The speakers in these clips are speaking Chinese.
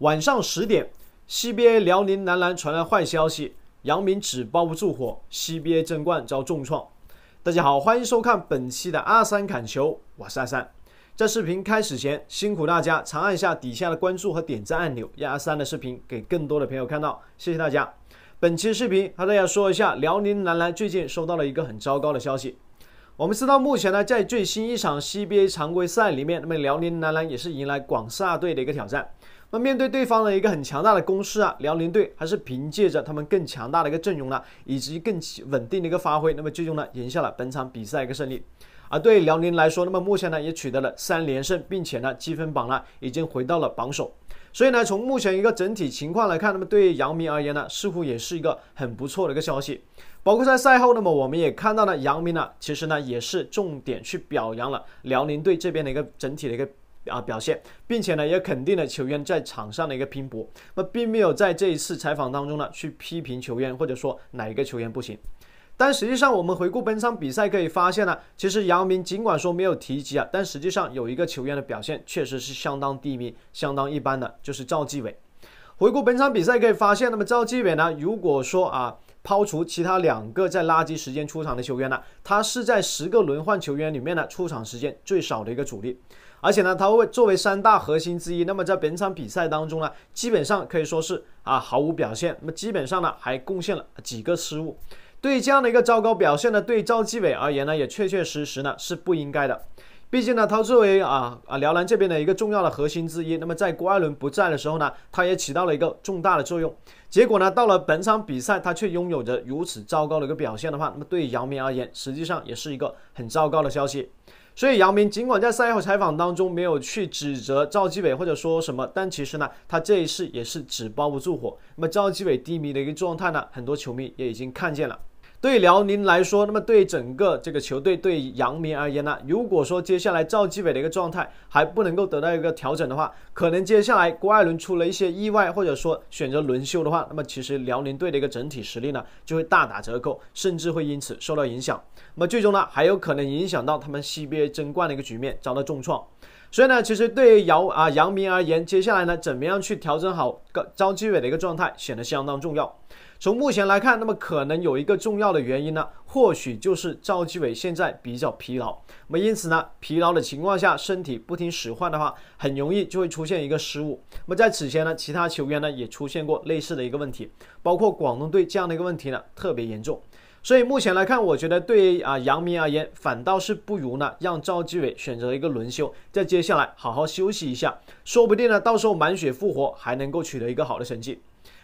晚上十点，CBA 辽宁男篮传来坏消息，姚明纸包不住火，CBA 争冠遭重创。大家好，欢迎收看本期的阿三砍球，我是阿三。在视频开始前，辛苦大家长按一下底下的关注和点赞按钮，让阿三的视频给更多的朋友看到，谢谢大家。本期视频和大家说一下，辽宁男篮最近收到了一个很糟糕的消息。我们知道，目前呢，在最新一场 CBA 常规赛里面，那么辽宁男篮也是迎来广厦队的一个挑战。那面对对方的一个很强大的攻势啊，辽宁队还是凭借着他们更强大的一个阵容呢，以及更稳定的一个发挥，那么最终呢赢下了本场比赛一个胜利。而对辽宁来说，那么目前呢也取得了三连胜，并且呢积分榜呢已经回到了榜首。所以呢从目前一个整体情况来看，那么对杨明而言呢似乎也是一个很不错的一个消息。包括在赛后，那么我们也看到呢杨明呢其实呢也是重点去表扬了辽宁队这边的一个整体的一个。啊，表现，并且呢，也肯定了球员在场上的一个拼搏，那并没有在这一次采访当中呢去批评球员，或者说哪一个球员不行。但实际上，我们回顾本场比赛可以发现呢，其实姚明尽管说没有提及啊，但实际上有一个球员的表现确实是相当低迷、相当一般的，就是赵继伟。回顾本场比赛可以发现，那么赵继伟呢，如果说啊。抛除其他两个在垃圾时间出场的球员呢，他是在十个轮换球员里面呢出场时间最少的一个主力，而且呢，他会作为三大核心之一。那么在本场比赛当中呢，基本上可以说是啊毫无表现。那么基本上呢，还贡献了几个失误。对于这样的一个糟糕表现呢，对赵继伟而言呢，也确确实实呢是不应该的。毕竟呢，他作为啊啊辽篮这边的一个重要的核心之一，那么在郭艾伦不在的时候呢，他也起到了一个重大的作用。结果呢，到了本场比赛，他却拥有着如此糟糕的一个表现的话，那么对姚明而言，实际上也是一个很糟糕的消息。所以姚明尽管在赛后采访当中没有去指责赵继伟或者说什么，但其实呢，他这一次也是纸包不住火。那么赵继伟低迷的一个状态呢，很多球迷也已经看见了。对辽宁来说，那么对整个这个球队、对杨明而言呢，如果说接下来赵继伟的一个状态还不能够得到一个调整的话，可能接下来郭艾伦出了一些意外，或者说选择轮休的话，那么其实辽宁队的一个整体实力呢就会大打折扣，甚至会因此受到影响。那么最终呢，还有可能影响到他们 CBA 争冠的一个局面，遭到重创。所以呢，其实对于姚啊杨明而言，接下来呢，怎么样去调整好赵继伟的一个状态，显得相当重要。从目前来看，那么可能有一个重要的原因呢，或许就是赵继伟现在比较疲劳。那么因此呢，疲劳的情况下，身体不听使唤的话，很容易就会出现一个失误。那么在此前呢，其他球员呢也出现过类似的一个问题，包括广东队这样的一个问题呢，特别严重。所以目前来看，我觉得对啊杨明而言，反倒是不如呢让赵继伟选择一个轮休，在接下来好好休息一下，说不定呢到时候满血复活还能够取得一个好的成绩。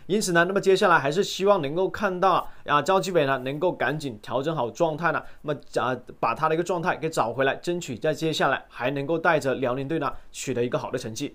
因此呢，那么接下来还是希望能够看到啊赵继伟呢能够赶紧调整好状态呢，那么啊把他的一个状态给找回来，争取在接下来还能够带着辽宁队呢取得一个好的成绩。